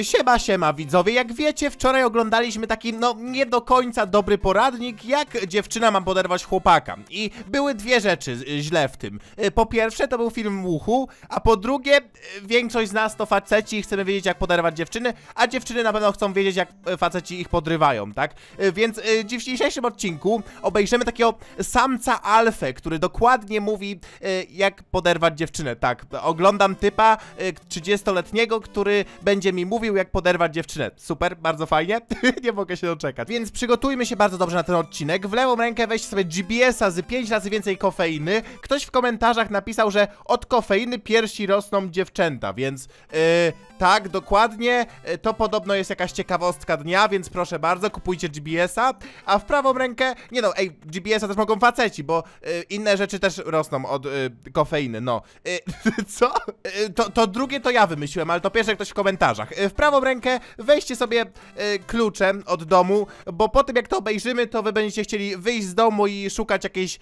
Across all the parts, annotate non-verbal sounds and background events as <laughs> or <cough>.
E, siema, siema widzowie, jak wiecie wczoraj oglądaliśmy taki, no nie do końca dobry poradnik, jak dziewczyna ma poderwać chłopaka I były dwie rzeczy źle w tym e, Po pierwsze to był film Łuchu, a po drugie e, większość z nas to faceci i chcemy wiedzieć jak poderwać dziewczyny A dziewczyny na pewno chcą wiedzieć jak faceci ich podrywają, tak? Więc w dzisiejszym odcinku obejrzymy takiego samca alfę, który dokładnie mówi jak poderwać dziewczynę, tak Oglądam typa 30-letniego, który będzie mi mówił mówił, jak poderwać dziewczynę. Super, bardzo fajnie. <laughs> nie mogę się doczekać. Więc przygotujmy się bardzo dobrze na ten odcinek. W lewą rękę weź sobie GPS-a z 5 razy więcej kofeiny. Ktoś w komentarzach napisał, że od kofeiny piersi rosną dziewczęta, więc yy, tak, dokładnie. E, to podobno jest jakaś ciekawostka dnia, więc proszę bardzo, kupujcie GBS-a. A w prawą rękę, nie no, ej, GBS-a też mogą faceci, bo y, inne rzeczy też rosną od y, kofeiny, no. Y, <laughs> co? to, to drugie to ja wymyśliłem, ale to pierwsze ktoś w komentarzach. w prawą rękę weźcie sobie kluczem od domu, bo po tym jak to obejrzymy, to wy będziecie chcieli wyjść z domu i szukać jakiejś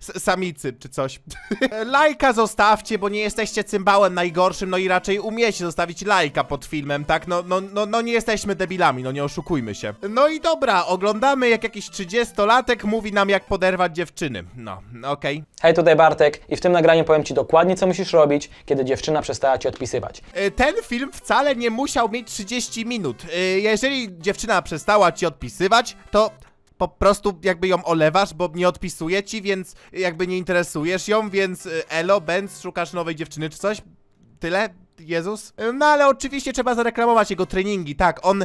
samicy czy coś. <laughs> Lajka zostawcie, bo nie jesteście cymbałem najgorszym, no i raczej umiecie zostawić zostawić lajka pod filmem, tak? No, no, no, no nie jesteśmy debilami, no nie oszukujmy się. No i dobra, oglądamy jak jakiś 30-latek mówi nam jak poderwać dziewczyny. No, okej. Okay. Hej, tutaj Bartek i w tym nagraniu powiem Ci dokładnie co musisz robić, kiedy dziewczyna przestała Ci odpisywać. E, ten film wcale nie musiał mieć 30 minut. E, jeżeli dziewczyna przestała Ci odpisywać, to po prostu jakby ją olewasz, bo nie odpisuje ci, więc jakby nie interesujesz ją, więc e, elo, Benz, szukasz nowej dziewczyny czy coś? Tyle? Jezus. No ale oczywiście trzeba zareklamować jego treningi, tak, on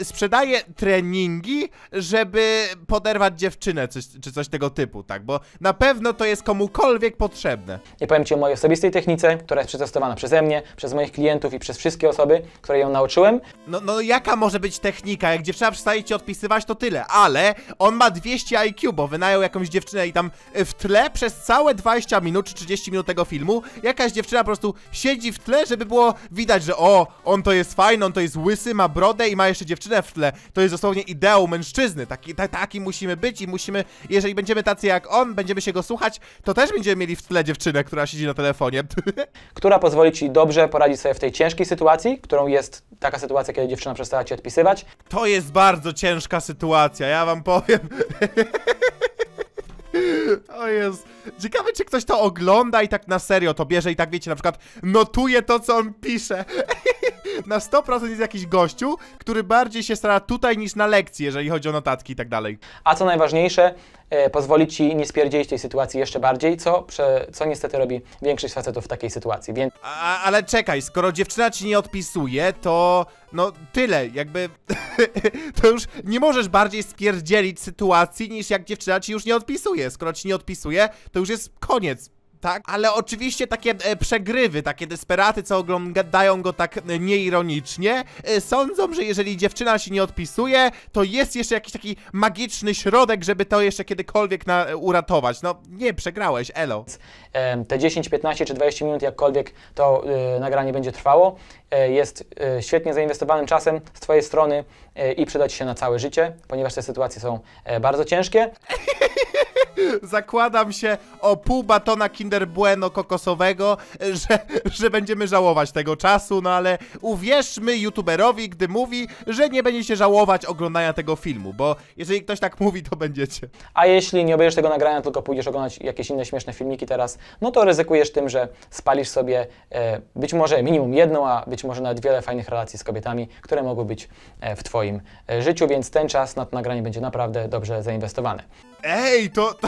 y, sprzedaje treningi, żeby poderwać dziewczynę, czy, czy coś tego typu, tak, bo na pewno to jest komukolwiek potrzebne. I powiem Ci o mojej osobistej technice, która jest przetestowana przeze mnie, przez moich klientów i przez wszystkie osoby, które ją nauczyłem. No, no jaka może być technika, jak dziewczyna przestaje Ci odpisywać, to tyle, ale on ma 200 IQ, bo wynajął jakąś dziewczynę i tam y, w tle przez całe 20 minut czy 30 minut tego filmu jakaś dziewczyna po prostu siedzi w tle, żeby było widać, że o, on to jest fajny, on to jest łysy, ma brodę i ma jeszcze dziewczynę w tle. To jest dosłownie ideał mężczyzny. Taki, ta, taki musimy być i musimy, jeżeli będziemy tacy jak on, będziemy się go słuchać, to też będziemy mieli w tle dziewczynę, która siedzi na telefonie. <laughs> Która pozwoli ci dobrze poradzić sobie w tej ciężkiej sytuacji, którą jest taka sytuacja, kiedy dziewczyna przestała ci odpisywać. To jest bardzo ciężka sytuacja, ja wam powiem. <laughs> o jest. Ciekawe, czy ktoś to ogląda i tak na serio to bierze i tak, wiecie, na przykład notuje to, co on pisze. <laughs> na 100% jest jakiś gościu, który bardziej się stara tutaj niż na lekcji, jeżeli chodzi o notatki i tak dalej. A co najważniejsze, e, pozwoli ci nie spierdzielić tej sytuacji jeszcze bardziej, co, prze, co niestety robi większość facetów w takiej sytuacji, więc... A, ale czekaj, skoro dziewczyna ci nie odpisuje, to no tyle, jakby <laughs> to już nie możesz bardziej spierdzielić sytuacji niż jak dziewczyna ci już nie odpisuje. Skoro ci nie odpisuje, to to już jest koniec tak? Ale oczywiście takie e, przegrywy, takie desperaty, co oglądają go tak e, nieironicznie, e, sądzą, że jeżeli dziewczyna się nie odpisuje, to jest jeszcze jakiś taki magiczny środek, żeby to jeszcze kiedykolwiek na, e, uratować. No nie, przegrałeś, elo. Te 10, 15 czy 20 minut, jakkolwiek to e, nagranie będzie trwało, e, jest świetnie zainwestowanym czasem z Twojej strony i przyda Ci się na całe życie, ponieważ te sytuacje są bardzo ciężkie. <laughs> zakładam się o pół batona Kinder Bueno kokosowego, że, że będziemy żałować tego czasu, no ale uwierzmy youtuberowi, gdy mówi, że nie będziecie żałować oglądania tego filmu, bo jeżeli ktoś tak mówi, to będziecie. A jeśli nie obejrzysz tego nagrania, tylko pójdziesz oglądać jakieś inne śmieszne filmiki teraz, no to ryzykujesz tym, że spalisz sobie e, być może minimum jedną, a być może nawet wiele fajnych relacji z kobietami, które mogły być e, w Twoim e, życiu, więc ten czas na to nagranie będzie naprawdę dobrze zainwestowany. Ej, to, to,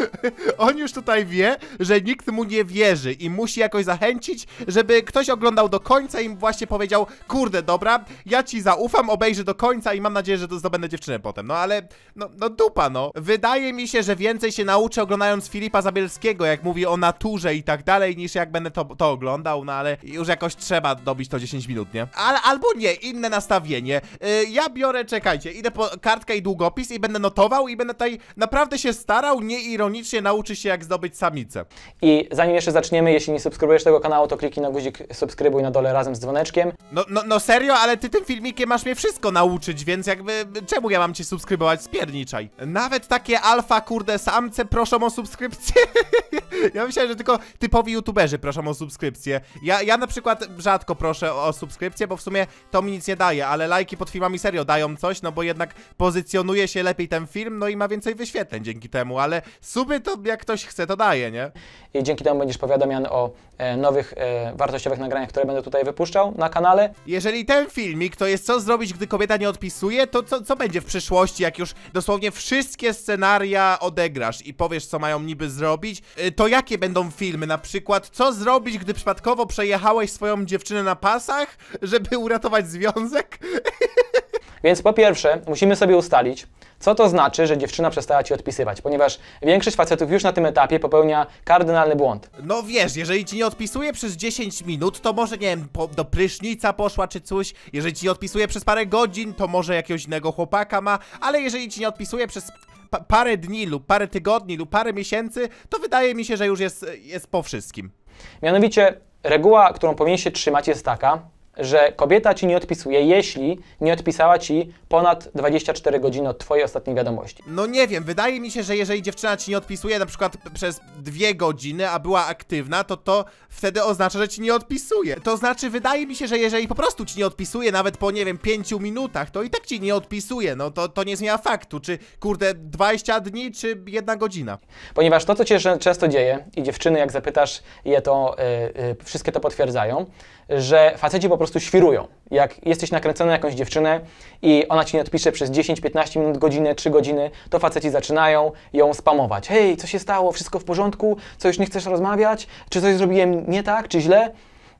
<laughs> On już tutaj wie, że nikt mu nie wierzy i musi jakoś zachęcić, żeby ktoś oglądał do końca i właśnie powiedział, kurde, dobra, ja ci zaufam, obejrzy do końca i mam nadzieję, że zdobędę dziewczynę potem. No ale, no, no dupa, no. Wydaje mi się, że więcej się nauczę oglądając Filipa Zabielskiego, jak mówi o naturze i tak dalej, niż jak będę to, to oglądał, no ale już jakoś trzeba dobić to 10 minut, nie? Ale, albo nie, inne nastawienie. Yy, ja biorę, czekajcie, idę po kartkę i długopis i będę notował i będę tutaj naprawdę się starał, nie ironować ironicznie nauczy się, jak zdobyć samicę. I zanim jeszcze zaczniemy, jeśli nie subskrybujesz tego kanału, to kliknij na guzik subskrybuj na dole razem z dzwoneczkiem. No, no, no serio, ale ty tym filmikiem masz mnie wszystko nauczyć, więc jakby czemu ja mam cię subskrybować? Spierniczaj. Nawet takie alfa kurde samce proszą o subskrypcję. <laughs> ja myślałem, że tylko typowi youtuberzy proszą o subskrypcję. Ja, ja na przykład rzadko proszę o subskrypcję, bo w sumie to mi nic nie daje, ale lajki pod filmami serio dają coś, no bo jednak pozycjonuje się lepiej ten film, no i ma więcej wyświetleń dzięki temu, ale Suby to jak ktoś chce, to daje, nie? I dzięki temu będziesz powiadomiony o e, nowych, e, wartościowych nagraniach, które będę tutaj wypuszczał na kanale. Jeżeli ten filmik to jest co zrobić, gdy kobieta nie odpisuje, to co, co będzie w przyszłości, jak już dosłownie wszystkie scenaria odegrasz i powiesz, co mają niby zrobić, e, to jakie będą filmy? Na przykład, co zrobić, gdy przypadkowo przejechałeś swoją dziewczynę na pasach, żeby uratować związek? <laughs> Więc po pierwsze, musimy sobie ustalić, co to znaczy, że dziewczyna przestała ci odpisywać, ponieważ większość facetów już na tym etapie popełnia kardynalny błąd. No wiesz, jeżeli ci nie odpisuje przez 10 minut, to może, nie wiem, po, do prysznica poszła czy coś. Jeżeli ci nie odpisuje przez parę godzin, to może jakiegoś innego chłopaka ma, ale jeżeli ci nie odpisuje przez pa parę dni lub parę tygodni lub parę miesięcy, to wydaje mi się, że już jest, jest po wszystkim. Mianowicie reguła, którą powinien się trzymać jest taka, że kobieta ci nie odpisuje, jeśli nie odpisała ci ponad 24 godziny od twojej ostatniej wiadomości. No nie wiem, wydaje mi się, że jeżeli dziewczyna ci nie odpisuje na przykład przez dwie godziny, a była aktywna, to to wtedy oznacza, że ci nie odpisuje. To znaczy, wydaje mi się, że jeżeli po prostu ci nie odpisuje nawet po, nie wiem, pięciu minutach, to i tak ci nie odpisuje, no to, to nie zmienia faktu, czy kurde 20 dni, czy jedna godzina. Ponieważ to, co cię często dzieje i dziewczyny, jak zapytasz je to, yy, yy, wszystkie to potwierdzają, że faceci po prostu świrują. Jak jesteś nakręcony na jakąś dziewczynę i ona ci nie odpisze przez 10, 15 minut, godzinę, 3 godziny, to faceci zaczynają ją spamować. Hej, co się stało? Wszystko w porządku? Co już nie chcesz rozmawiać? Czy coś zrobiłem nie tak, czy źle?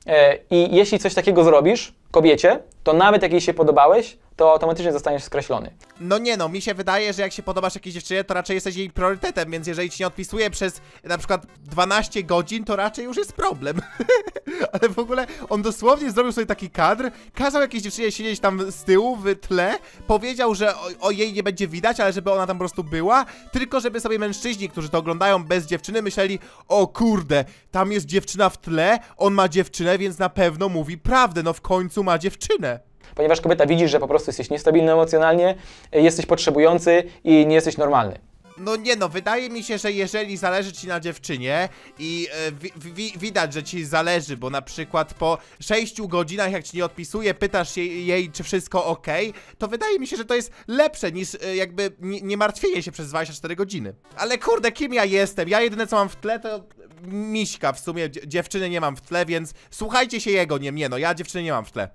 E, I jeśli coś takiego zrobisz kobiecie, to nawet jak jej się podobałeś, to automatycznie zostaniesz skreślony. No nie no, mi się wydaje, że jak się podobasz jakiejś dziewczynie, to raczej jesteś jej priorytetem, więc jeżeli ci nie odpisuje przez na przykład 12 godzin, to raczej już jest problem. <laughs> Ale w ogóle on dosłownie zrobił sobie taki kadr, kazał jakiejś dziewczynie siedzieć tam z tyłu w tle, powiedział, że o, o jej nie będzie widać, ale żeby ona tam po prostu była, tylko żeby sobie mężczyźni, którzy to oglądają bez dziewczyny, myśleli, o kurde, tam jest dziewczyna w tle, on ma dziewczynę, więc na pewno mówi prawdę, no w końcu ma dziewczynę ponieważ kobieta widzi, że po prostu jesteś niestabilny emocjonalnie, y, jesteś potrzebujący i nie jesteś normalny. No nie no, wydaje mi się, że jeżeli zależy ci na dziewczynie i e, wi wi widać, że ci zależy, bo na przykład po 6 godzinach jak ci nie odpisuje, pytasz jej, jej czy wszystko ok, to wydaje mi się, że to jest lepsze niż e, jakby nie martwienie się przez 24 godziny. Ale kurde, kim ja jestem? Ja jedyne co mam w tle to miśka w sumie, dziewczyny nie mam w tle, więc słuchajcie się jego, nie mnie, no ja dziewczyny nie mam w tle.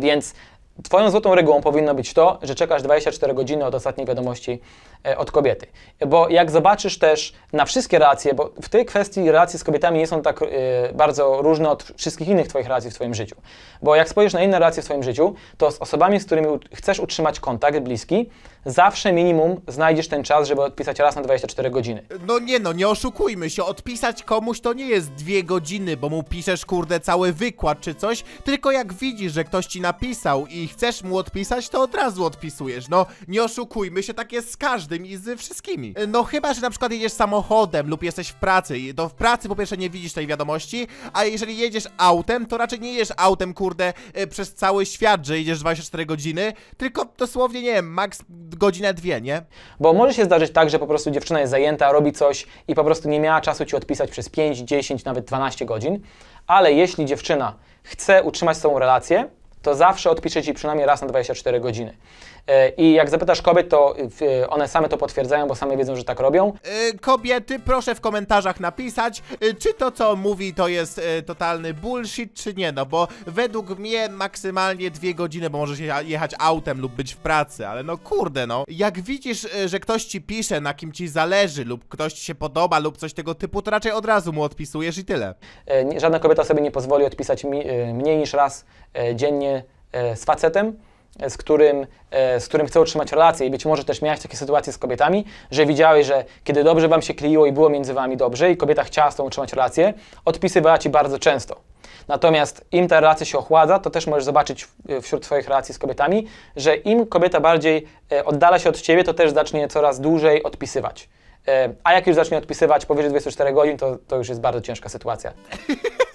Więc Twoją złotą regułą powinno być to, że czekasz 24 godziny od ostatniej wiadomości e, od kobiety. Bo jak zobaczysz też na wszystkie relacje, bo w tej kwestii relacje z kobietami nie są tak e, bardzo różne od wszystkich innych Twoich relacji w Twoim życiu. Bo jak spojrzysz na inne relacje w Twoim życiu, to z osobami, z którymi chcesz utrzymać kontakt bliski, zawsze minimum znajdziesz ten czas, żeby odpisać raz na 24 godziny. No nie no, nie oszukujmy się, odpisać komuś to nie jest dwie godziny, bo mu piszesz kurde cały wykład czy coś, tylko jak widzisz, że ktoś ci napisał i chcesz mu odpisać, to od razu odpisujesz. No, nie oszukujmy się, tak jest z każdym i z wszystkimi. E, no chyba, że na przykład jedziesz samochodem lub jesteś w pracy. To w pracy po pierwsze nie widzisz tej wiadomości, a jeżeli jedziesz autem, to raczej nie jedziesz autem, kurde, e, przez cały świat, że jedziesz 24 godziny, tylko dosłownie, nie wiem, maks godzinę, dwie, nie? Bo może się zdarzyć tak, że po prostu dziewczyna jest zajęta, robi coś i po prostu nie miała czasu ci odpisać przez 5, 10, nawet 12 godzin, ale jeśli dziewczyna chce utrzymać tą relację, to zawsze odpisze Ci przynajmniej raz na 24 godziny. E, I jak zapytasz kobiet, to e, e, one same to potwierdzają, bo same wiedzą, że tak robią. Kobiety, proszę w komentarzach napisać, czy to co mówi to jest totalny bullshit, czy nie, no bo według mnie maksymalnie dwie godziny, bo może się jechać autem lub być w pracy, ale no kurde no. Jak widzisz, że ktoś ci pisze, na kim ci zależy lub ktoś ci się podoba lub coś tego typu, to raczej od razu mu odpisujesz i tyle. Żadna kobieta sobie nie pozwoli odpisać mi, mniej niż raz dziennie z facetem z którym, e, z którym chcę utrzymać relację i być może też miałeś takie sytuacje z kobietami, że widziałeś, że kiedy dobrze Wam się kliło i było między Wami dobrze i kobieta chciała z tą utrzymać relację, odpisywała Ci bardzo często. Natomiast im ta relacja się ochładza, to też możesz zobaczyć e, wśród swoich relacji z kobietami, że im kobieta bardziej e, oddala się od Ciebie, to też zacznie coraz dłużej odpisywać. A jak już zacznie odpisywać powyżej 24 godzin, to, to już jest bardzo ciężka sytuacja. <laughs>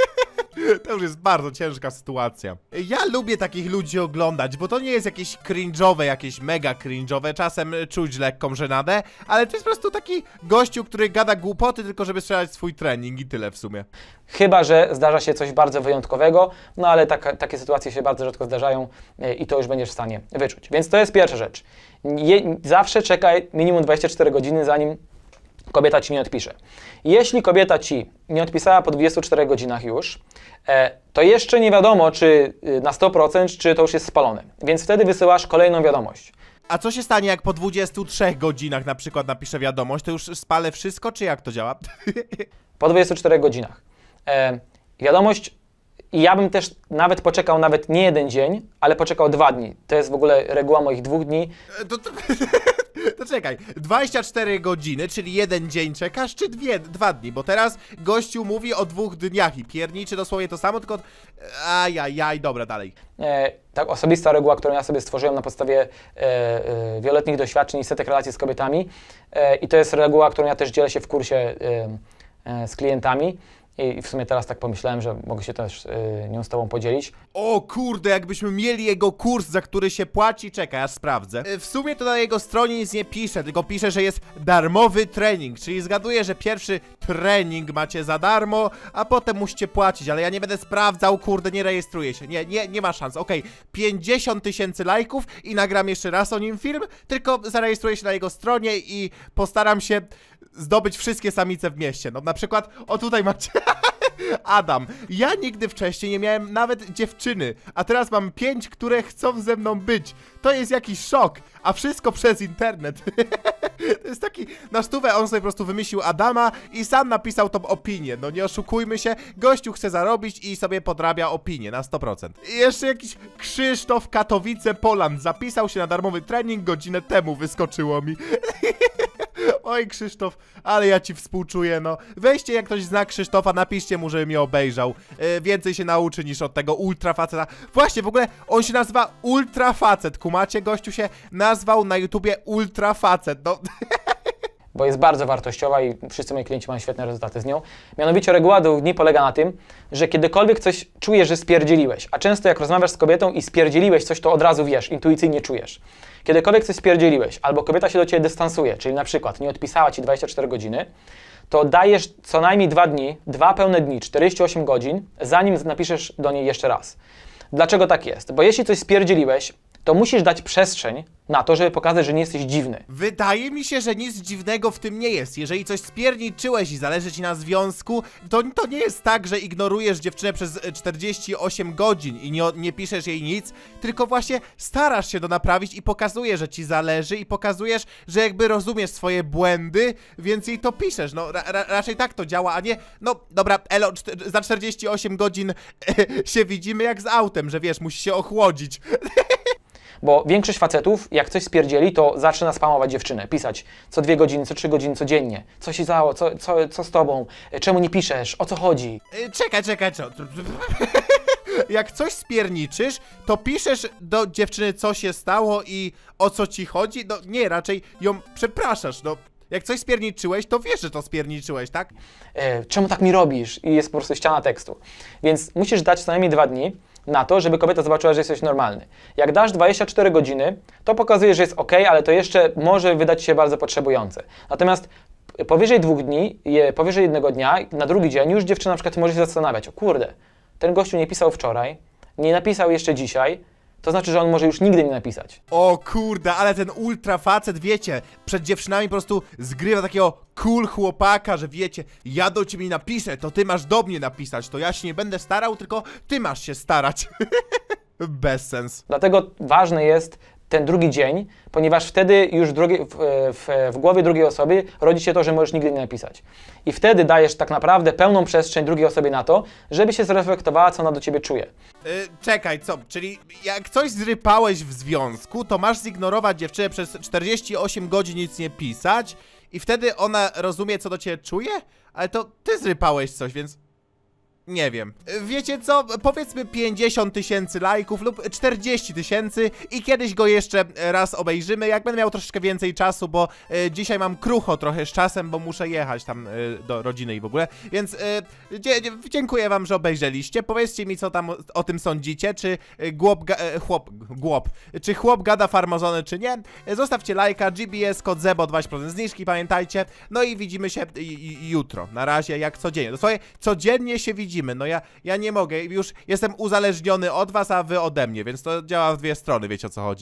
<laughs> To już jest bardzo ciężka sytuacja. Ja lubię takich ludzi oglądać, bo to nie jest jakieś cringe'owe, jakieś mega cringe'owe. Czasem czuć lekką żenadę, ale to jest po prostu taki gościu, który gada głupoty tylko, żeby strzelać swój trening i tyle w sumie. Chyba, że zdarza się coś bardzo wyjątkowego, no ale takie sytuacje się bardzo rzadko zdarzają e, i to już będziesz w stanie wyczuć. Więc to jest pierwsza rzecz. Je, zawsze czekaj minimum 24 godziny, zanim kobieta ci nie odpisze. Jeśli kobieta ci nie odpisała po 24 godzinach już, e, to jeszcze nie wiadomo, czy y, na 100%, czy to już jest spalone. Więc wtedy wysyłasz kolejną wiadomość. A co się stanie, jak po 23 godzinach na przykład napiszę wiadomość, to już spalę wszystko, czy jak to działa? <laughs> Po 24 godzinach. E, wiadomość i ja bym też nawet poczekał nawet nie jeden dzień, ale poczekał dwa dni. To jest w ogóle reguła moich dwóch dni. E, to, to, <laughs> to czekaj, 24 godziny, czyli jeden dzień czekasz, czy dwie, dwa dni? Bo teraz gościu mówi o dwóch dniach i pierniczy dosłownie to samo, tylko ajajaj, dobra, dalej. E, tak, osobista reguła, którą ja sobie stworzyłem na podstawie e, e, wieloletnich doświadczeń i setek relacji z kobietami e, i to jest reguła, którą ja też dzielę się w kursie e, e, z klientami. I w sumie teraz tak pomyślałem, że mogę się też y, nią z tobą podzielić. O kurde, jakbyśmy mieli jego kurs, za który się płaci, czekaj, aż sprawdzę. Y, w sumie to na jego stronie nic nie pisze, tylko pisze, że jest darmowy trening, czyli zgaduję, że pierwszy trening macie za darmo, a potem musicie płacić, ale ja nie będę sprawdzał, kurde, nie rejestruję się, nie, nie, nie ma szans, okej, okay, 50 tysięcy lajków i nagram jeszcze raz o nim film, tylko zarejestruję się na jego stronie i postaram się zdobyć wszystkie samice w mieście. No na przykład, o tutaj macie... <laughs> Adam, ja nigdy wcześniej nie miałem nawet dziewczyny, a teraz mam pięć, które chcą ze mną być. To jest jakiś szok, a wszystko przez internet. <laughs> to jest taki, na stówę on sobie po prostu wymyślił Adama i sam napisał tą opinię. No nie oszukujmy się, gościu chce zarobić i sobie podrabia opinię na 100%. I jeszcze jakiś Krzysztof Katowice Poland zapisał się na darmowy trening godzinę temu, wyskoczyło mi. <laughs> Oj, Krzysztof, ale ja ci współczuję, no. Weźcie, jak ktoś zna Krzysztofa, napiszcie mu, żeby mnie obejrzał. E, więcej się nauczy niż od tego ultrafaceta. Właśnie, w ogóle on się nazywa ultrafacet, kumacie? Gościu się nazwał na YouTubie ultrafacet, no... <laughs> bo jest bardzo wartościowa i wszyscy moi klienci mają świetne rezultaty z nią. Mianowicie reguła dwóch dni polega na tym, że kiedykolwiek coś czujesz, że spierdzieliłeś, a często jak rozmawiasz z kobietą i spierdzieliłeś coś, to od razu wiesz, intuicyjnie czujesz. Kiedykolwiek coś spierdzieliłeś, albo kobieta się do Ciebie dystansuje, czyli na przykład nie odpisała Ci 24 godziny, to dajesz co najmniej dwa dni, dwa pełne dni, 48 godzin, zanim napiszesz do niej jeszcze raz. Dlaczego tak jest? Bo jeśli coś spierdzieliłeś, to musisz dać przestrzeń na to, żeby pokazać, że nie jesteś dziwny. Wydaje mi się, że nic dziwnego w tym nie jest. Jeżeli coś spierniczyłeś i zależy ci na związku, to, to nie jest tak, że ignorujesz dziewczynę przez 48 e, godzin i nie, nie piszesz jej nic, tylko właśnie starasz się to naprawić i pokazujesz, że ci zależy i pokazujesz, że jakby rozumiesz swoje błędy, więc jej to piszesz. No ra, ra, raczej tak to działa, a nie, no dobra, elo, za 48 godzin e, się widzimy jak z autem, że wiesz, musi się ochłodzić. <laughs> Bo większość facetów, jak coś spierdzieli, to zaczyna spamować dziewczynę, pisać co dwie godziny, co trzy godziny codziennie. Co się stało, co, co, co z tobą, czemu nie piszesz, o co chodzi. E, czekaj, czekaj, czekaj. <laughs> jak coś spierniczysz, to piszesz do dziewczyny, co się stało i o co ci chodzi. No nie, raczej ją przepraszasz, no. Jak coś spierniczyłeś, to wiesz, że to spierniczyłeś, tak? E, czemu tak mi robisz? I jest po prostu ściana tekstu. Więc musisz dać co najmniej dwa dni, na to, żeby kobieta zobaczyła, że jesteś normalny. Jak dasz 24 godziny, to pokazuje, że jest ok, ale to jeszcze może wydać się bardzo potrzebujące. Natomiast powyżej dwóch dni, powyżej jednego dnia, na drugi dzień już dziewczyna na przykład może się zastanawiać, o kurde, ten gościu nie pisał wczoraj, nie napisał jeszcze dzisiaj, to znaczy, że on może już nigdy nie napisać. O kurde, ale ten ultra facet, wiecie, przed dziewczynami po prostu zgrywa takiego cool chłopaka, że wiecie, ja do ciebie napiszę, to ty masz do mnie napisać, to ja się nie będę starał, tylko ty masz się starać. <laughs> Bez sens. Dlatego ważne jest, ten drugi dzień, ponieważ wtedy już drugi, w, w, w, głowie drugiej osoby rodzi się to, że możesz nigdy nie napisać. I wtedy dajesz tak naprawdę pełną przestrzeń drugiej osobie na to, żeby się zreflektowała, co ona do ciebie czuje. Yy, czekaj, co? Czyli jak coś zrypałeś w związku, to masz zignorować dziewczynę przez 48 godzin nic nie pisać i wtedy ona rozumie, co do ciebie czuje? Ale to ty zrypałeś coś, więc nie wiem. Wiecie co? Powiedzmy 50 tysięcy lajków lub 40 tysięcy i kiedyś go jeszcze raz obejrzymy, jak będę miał troszeczkę więcej czasu, bo e, dzisiaj mam krucho trochę z czasem, bo muszę jechać tam e, do rodziny i w ogóle, więc e, dziękuję wam, że obejrzeliście. Powiedzcie mi, co tam o, o tym sądzicie, czy e, głop, e, chłop, głop, czy chłop gada farmozony, czy nie. E, zostawcie lajka, GBS, kod ZEBO, 20% zniżki, pamiętajcie. No i widzimy się jutro. Na razie, jak codziennie. To swoje, codziennie się widzimy widzimy. No ja, ja nie mogę, już jestem uzależniony od was, a wy ode mnie, więc to działa w dwie strony, wiecie o co chodzi.